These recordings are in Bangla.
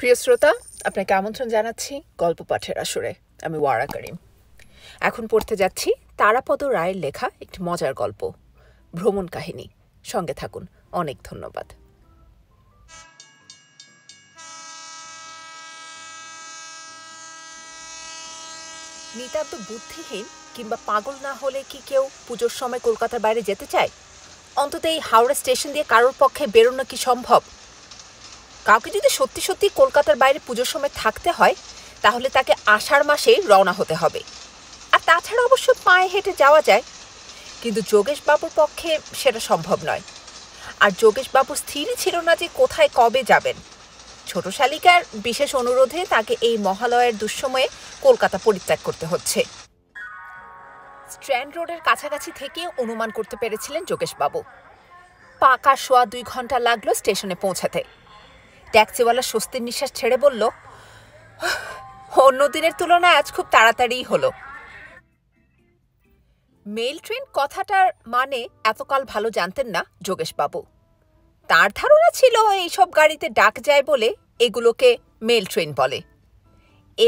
প্রিয় শ্রোতা আপনাকে আমন্ত্রণ জানাচ্ছি গল্প পাঠের আসরে আমি ওয়ারা করিম এখন পড়তে যাচ্ছি তারাপদ রায়ের লেখা একটি মজার গল্প ভ্রমণ কাহিনী সঙ্গে থাকুন অনেক ধন্যবাদ নিতান্ত বুদ্ধিহীন কিংবা পাগল না হলে কি কেউ পুজোর সময় কলকাতার বাইরে যেতে চায় অন্তত এই হাওড়া স্টেশন দিয়ে কারোর পক্ষে বেরোনো কি সম্ভব কাউকে যদি সত্যি সত্যি কলকাতার বাইরে পুজোর সময় থাকতে হয় তাহলে তাকে আষাঢ় মাসেই রওনা হতে হবে আর তাছাড়া অবশ্য পায়ে হেঁটে যাওয়া যায় কিন্তু যোগেশবাবুর পক্ষে সেটা সম্ভব নয় আর যোগেশবাবু স্থিরই ছিল না যে কোথায় কবে যাবেন ছোট শালিকার বিশেষ অনুরোধে তাকে এই মহালয়ের দুঃসময়ে কলকাতা পরিত্যাগ করতে হচ্ছে স্ট্র্যান্ড রোডের কাছাকাছি থেকে অনুমান করতে পেরেছিলেন যোগেশবাবু পাকা শোয়া দুই ঘন্টা লাগলো স্টেশনে পৌঁছাতে ট্যাক্সিওয়ালা স্বস্তির নিঃশ্বাস ছেড়ে বলল অন্য দিনের তুলনায় আজ খুব তাড়াতাড়িই হলো মেল ট্রেন কথাটার মানে এতকাল ভালো জানতেন না যোগেশবাবু তার ধারণা ছিল এইসব গাড়িতে ডাক যায় বলে এগুলোকে মেল ট্রেন বলে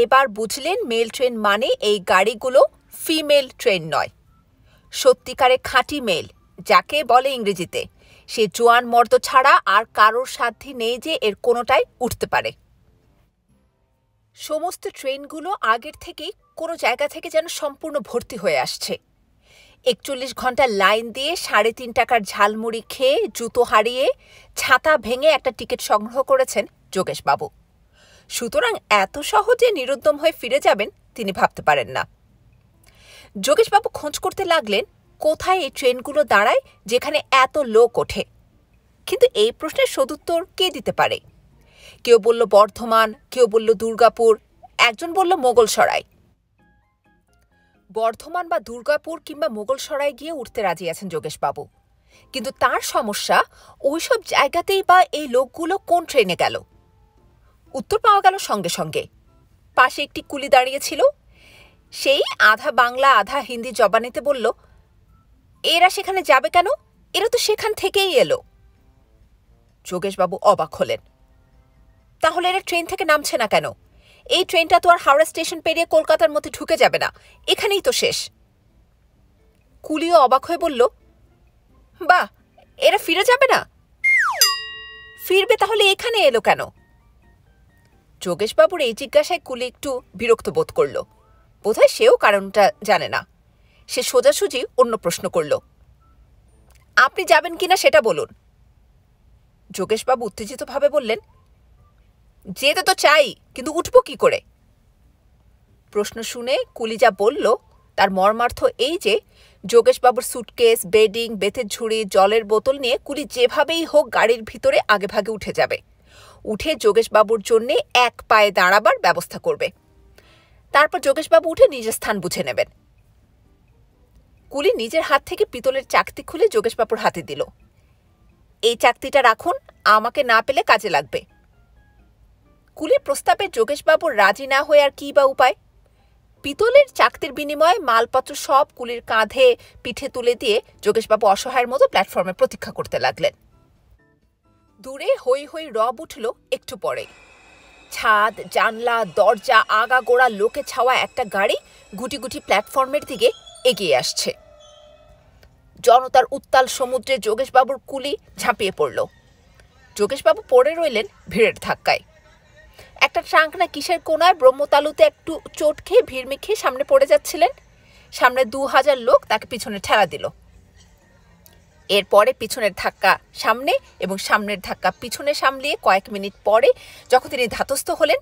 এবার বুঝলেন মেল ট্রেন মানে এই গাড়িগুলো ফিমেল ট্রেন নয় সত্যিকারে খাঁটি মেল যাকে বলে ইংরেজিতে সে জোয়ান মর্দ ছাড়া আর কারোর সাধ্যে নেই যে এর কোনোটাই উঠতে পারে সমস্ত ট্রেনগুলো আগের থেকেই কোনো জায়গা থেকে যেন সম্পূর্ণ ভর্তি হয়ে আসছে একচল্লিশ ঘন্টা লাইন দিয়ে সাড়ে তিন টাকার ঝালমুড়ি খেয়ে জুতো হারিয়ে ছাতা ভেঙে একটা টিকিট সংগ্রহ করেছেন যোগেশবাবু সুতরাং এত সহজে নিরুদ্যম হয়ে ফিরে যাবেন তিনি ভাবতে পারেন না যোগেশবাবু খোঁজ করতে লাগলেন কোথায় এই ট্রেনগুলো দাঁড়ায় যেখানে এত লোক ওঠে কিন্তু এই প্রশ্নের সদুত্তর কে দিতে পারে কেউ বলল বর্ধমান কেউ বলল দুর্গাপুর একজন বলল মোগলসরাই বর্ধমান বা দুর্গাপুর কিংবা মোগলসরাই গিয়ে উঠতে রাজি আছেন যোগেশবাবু কিন্তু তার সমস্যা ওইসব জায়গাতেই বা এই লোকগুলো কোন ট্রেনে গেল উত্তর পাওয়া গেল সঙ্গে সঙ্গে পাশে একটি কুলি দাঁড়িয়েছিল সেই আধা বাংলা আধা হিন্দি জবানিতে বলল এরা সেখানে যাবে কেন এরা তো সেখান থেকেই এলো যোগেশবাবু অবাক হলেন তাহলে এরা ট্রেন থেকে নামছে না কেন এই ট্রেনটা তো আর হাওড়া স্টেশন পেরিয়ে কলকাতার মধ্যে ঢুকে যাবে না এখানেই তো শেষ কুলিও অবাক হয়ে বলল বাহ এরা ফিরে যাবে না ফিরবে তাহলে এখানে এলো কেন যোগেশবাবুর এই জিজ্ঞাসায় কুলি একটু বিরক্ত বোধ করল বোধহয় সেও কারণটা জানে না সে সোজাসুজি অন্য প্রশ্ন করল আপনি যাবেন কি না সেটা বলুন যোগেশবাবু উত্তেজিতভাবে বললেন যেতে তো চাই কিন্তু উঠব কি করে প্রশ্ন শুনে কুলি যা বলল তার মর্মার্থ এই যে যোগেশবাবুর সুটকেস বেডিং বেতের ঝুড়ি জলের বোতল নিয়ে কুলি যেভাবেই হোক গাড়ির ভিতরে আগে ভাগে উঠে যাবে উঠে যোগেশবাবুর জন্যে এক পায়ে দাঁড়াবার ব্যবস্থা করবে তারপর যোগেশবাবু উঠে নিজের স্থান বুঝে নেবেন কুলি নিজের হাত থেকে পিতলের চাকতি খুলে যোগেশবাবুর হাতে দিল এই চাকতিটা রাখুন আমাকে না পেলে কাজে লাগবে কুলির প্রস্তাবে যোগেশবাবুর রাজি না হয়ে আর কী বা উপায় পিতলের চাকতির বিনিময়ে মালপত্র সব কুলির কাঁধে পিঠে তুলে দিয়ে যোগেশবাবু অসহায়ের মতো প্ল্যাটফর্মে প্রতীক্ষা করতে লাগলেন দূরে হই হই রব উঠল একটু পরে ছাদ জানলা দরজা আগা গোড়া লোকে ছাওয়া একটা গাড়ি গুটি গুটি প্ল্যাটফর্মের দিকে এগিয়ে আসছে জনতার উত্তাল সমুদ্রে যোগেশবাবুর কুলি ঝাঁপিয়ে পড়ল যোগেশবাবু পড়ে রইলেন ভিড়ের ধাক্কায় একটা ট্রাঙ্ক না কিসের কোনায় ব্রহ্মতালুতে একটু চোট খেয়ে ভিড়মি খেয়ে সামনে পড়ে যাচ্ছিলেন সামনে দু হাজার লোক তাকে পিছনে ঠেলা দিল এরপরে পিছনের ধাক্কা সামনে এবং সামনের ধাক্কা পিছনে সামলিয়ে কয়েক মিনিট পরে যখন তিনি ধাতস্থ হলেন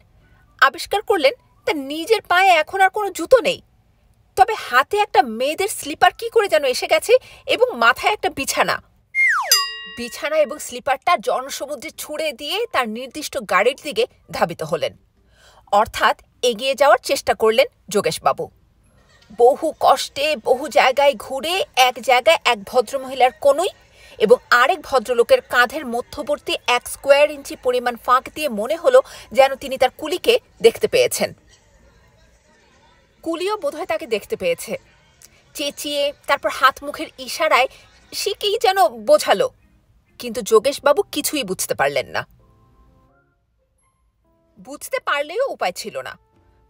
আবিষ্কার করলেন তার নিজের পায়ে এখন আর কোনো জুতো নেই তবে হাতে একটা মেয়েদের স্লিপার কি করে যেন এসে গেছে এবং মাথায় একটা বিছানা বিছানা এবং স্লিপারটা জনসমুদ্রে ছুঁড়ে দিয়ে তার নির্দিষ্ট গাড়ির দিকে ধাবিত হলেন অর্থাৎ এগিয়ে যাওয়ার চেষ্টা করলেন যোগেশবাবু বহু কষ্টে বহু জায়গায় ঘুরে এক জায়গায় এক ভদ্রমহিলার কোনোই এবং আরেক ভদ্রলোকের কাঁধের মধ্যবর্তী এক স্কোয়ার ইঞ্চি পরিমাণ ফাঁক দিয়ে মনে হলো যেন তিনি তার কুলিকে দেখতে পেয়েছেন কুলিও বোধহয় তাকে দেখতে পেয়েছে চেঁচিয়ে তারপর হাত মুখের ইশারায় সে কি যেন বোঝালো কিন্তু যোগেশবাবু কিছুই বুঝতে পারলেন না বুঝতে পারলেও উপায় ছিল না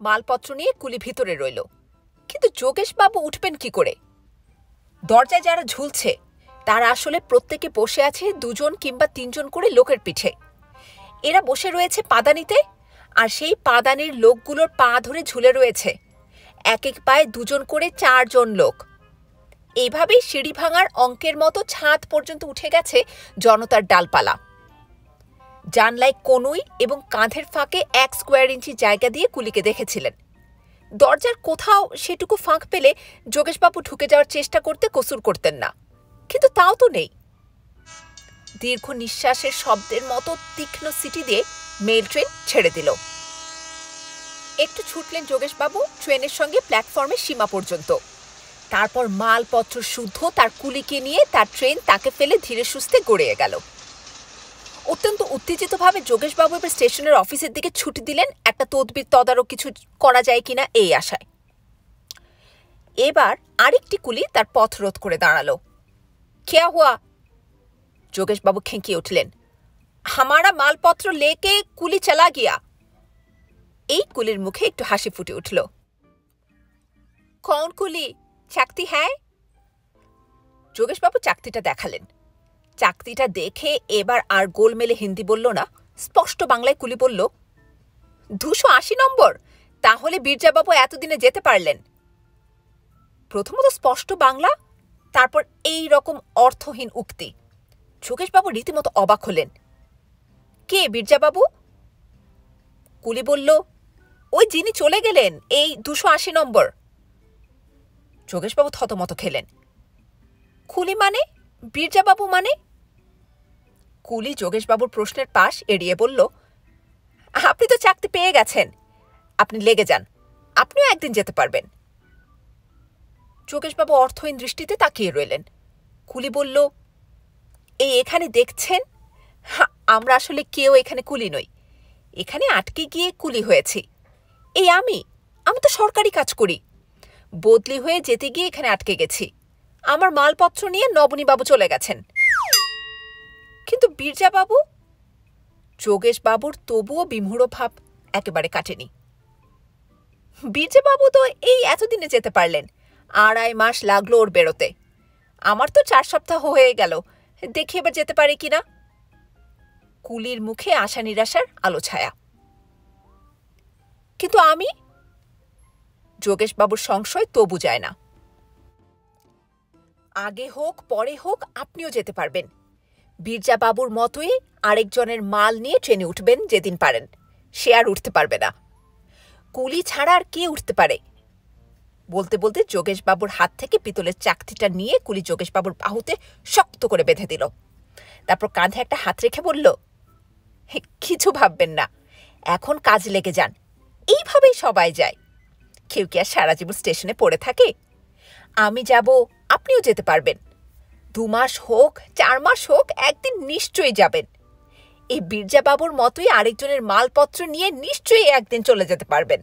মালপত্র নিয়ে কুলি ভিতরে রইল কিন্তু যোগেশবাবু উঠবেন কি করে দরজায় যারা ঝুলছে তারা আসলে প্রত্যেকে বসে আছে দুজন কিংবা তিনজন করে লোকের পিঠে এরা বসে রয়েছে পাদানিতে আর সেই পাদানির লোকগুলোর পা ধরে ঝুলে রয়েছে এক এক পায়ে দুজন করে চারজন লোক এইভাবেই সিঁড়ি ভাঙার অঙ্কের মতো ছাদ পর্যন্ত উঠে গেছে জনতার ডালপালা জানলায় কনুই এবং কাঁধের ফাঁকে এক স্কোয়ার ইঞ্চি জায়গা দিয়ে কুলিকে দেখেছিলেন দরজার কোথাও সেটুকু ফাঁক পেলে যোগেশবাবু ঢুকে যাওয়ার চেষ্টা করতে কসুর করতেন না কিন্তু তাও তো নেই দীর্ঘ নিঃশ্বাসের শব্দের মতো তীক্ষ্ণ সিটি দিয়ে মেল ট্রেন ছেড়ে দিল একটু ছুটলেন যোগেশবাবু ট্রেনের সঙ্গে প্ল্যাটফর্মের সীমা পর্যন্ত তারপর মালপত্র শুদ্ধ তার কুলিকে নিয়ে তার ট্রেন তাকে ফেলে ধীরে সুস্থে গড়িয়ে গেল অত্যন্ত উত্তেজিতভাবে যোগেশবাবু এবার স্টেশনের অফিসের দিকে ছুটি দিলেন একটা তদবির তদারক কিছু করা যায় কিনা এই আশায় এবার আরেকটি কুলি তার পথ রোধ করে দাঁড়ালো খেয়া হুয়া যোগেশবাবু খেঁকিয়ে উঠলেন হামারা মালপত্র লেকে কুলি চালা গিয়া এই কুলির মুখে একটু হাসি ফুটে উঠল কন কুলি চাকতি হ্যাঁ যোগেশবাবু চাকতিটা দেখালেন চাকতিটা দেখে এবার আর গোল মেলে হিন্দি বলল না স্পষ্ট বাংলায় কুলি বলল দুশো আশি নম্বর তাহলে বীরজাবাবু এতদিনে যেতে পারলেন প্রথমত স্পষ্ট বাংলা তারপর এই রকম অর্থহীন উক্তি যোগেশবাবু রীতিমতো অবাক হলেন কে বীরজাবাবু কুলি বলল ওই যিনি চলে গেলেন এই দুশো আশি নম্বর যোগেশবাবু থতমত খেলেন কুলি মানে বীরজাবাবু মানে কুলি যোগেশবাবুর প্রশ্নের পাশ এড়িয়ে বলল আপনি তো চাকরি পেয়ে গেছেন আপনি লেগে যান আপনিও একদিন যেতে পারবেন যোগেশবাবু অর্থহীন দৃষ্টিতে তাকিয়ে রইলেন কুলি বলল এই এখানে দেখছেন আমরা আসলে কেউ এখানে কুলি নই এখানে আটকে গিয়ে কুলি হয়েছি এই আমি আমি তো সরকারি কাজ করি বদলি হয়ে যেতে গিয়ে এখানে আটকে গেছি আমার মালপত্র নিয়ে নবনীবাবু চলে গেছেন কিন্তু বীরজাবাবু যোগেশবাবুর তবুও বিমূঢ় ভাব একেবারে কাটেনি বীরজাবাবু তো এই এতদিনে যেতে পারলেন আড়াই মাস লাগলো ওর বেরোতে আমার তো চার সপ্তাহ হয়ে গেল দেখি এবার যেতে পারে কিনা কুলির মুখে আশা নিরাশার আলো ছায়া কিন্তু আমি যোগেশবাবুর সংশয় তবু যায় না আগে হোক পরে হোক আপনিও যেতে পারবেন বীরজাবাবুর মতোই আরেকজনের মাল নিয়ে ট্রেনে উঠবেন যেদিন পারেন সে আর উঠতে পারবে না কুলি ছাড়া আর কে উঠতে পারে বলতে বলতে যোগেশবাবুর হাত থেকে পিতলের চাকতিটা নিয়ে কুলি যোগেশবাবুর বাহুতে শক্ত করে বেঁধে দিল তারপর কাঁধে একটা হাত রেখে বলল কিছু ভাববেন না এখন কাজ লেগে যান এইভাবেই সবাই যায় কেউ কি আর সারা জীবন স্টেশনে পড়ে থাকে আমি যাব আপনিও যেতে পারবেন দু মাস হোক চার মাস হোক একদিন নিশ্চয়ই যাবেন এই বাবুর মতোই আরেকজনের মালপত্র নিয়ে নিশ্চয়ই একদিন চলে যেতে পারবেন